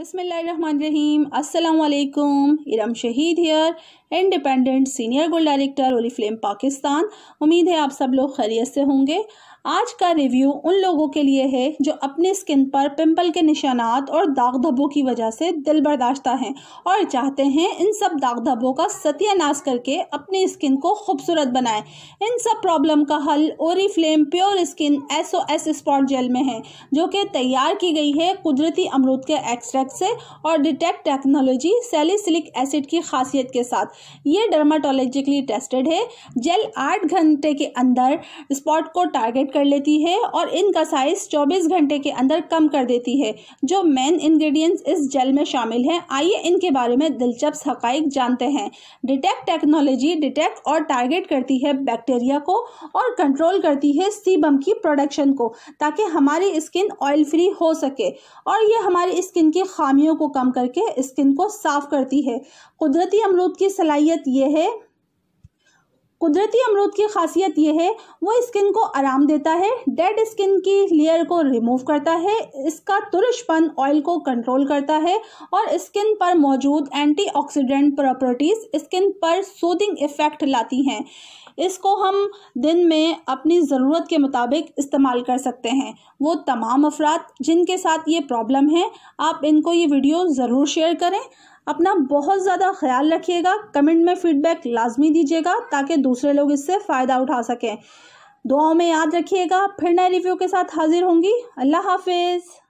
बिसमीम अल्लाम Iram Shahid here independent senior gold director flame Pakistan उम्मीद है आप सब लोग खैरियत से होंगे आज का रिव्यू उन लोगों के लिए है जो अपने स्किन पर पिंपल के निशानात और दाग धब्बों की वजह से दिल बर्दाश्ता हैं और चाहते हैं इन सब दाग धब्बों का सत्यानाश करके अपनी स्किन को खूबसूरत बनाएं इन सब प्रॉब्लम का हल Oriflame pure skin S O S spot gel में है जो कि तैयार की गई है कुदरती अमरूद के एक्सट्रैक्ट से और डिटेक्ट टेक्नोलॉजी सेलिसिलिक एसिड की खासियत के साथ ये डर्माटोलॉजिकली टेस्टेड है जेल आठ घंटे के अंदर स्पॉट को टारगेट कर लेती है और इनका साइज चौबीस घंटे के अंदर कम कर देती है जो मेन इंग्रेडिएंट्स इस जेल में शामिल हैं आइए इनके बारे में दिलचस्प हक जानते हैं डिटेक्ट टेक्नोलॉजी डिटेक्ट और टारगेट करती है बैक्टीरिया को और कंट्रोल करती है सीबम की प्रोडक्शन को ताकि हमारी स्किन ऑयल फ्री हो सके और ये हमारी स्किन की खामियों को कम करके स्किन को साफ करती है कुदरती अमरूद की सलाह सलाहियत यह है कुदरती अमरूद की खासियत यह है वो स्किन को आराम देता है डेड स्किन की लेयर को रिमूव करता है इसका तुरशपन ऑयल को कंट्रोल करता है और स्किन पर मौजूद एंटीऑक्सीडेंट प्रॉपर्टीज़ स्किन पर सूदिंग इफ़ेक्ट लाती हैं इसको हम दिन में अपनी ज़रूरत के मुताबिक इस्तेमाल कर सकते हैं वो तमाम अफराद जिनके साथ ये प्रॉब्लम है आप इनको ये वीडियो ज़रूर शेयर करें अपना बहुत ज़्यादा ख्याल रखिएगा कमेंट में फीडबैक लाजमी दीजिएगा ताकि दूसरे लोग इससे फ़ायदा उठा सकें दुआओं में याद रखिएगा फिर नए रिव्यू के साथ हाजिर होंगी अल्लाह हाफिज़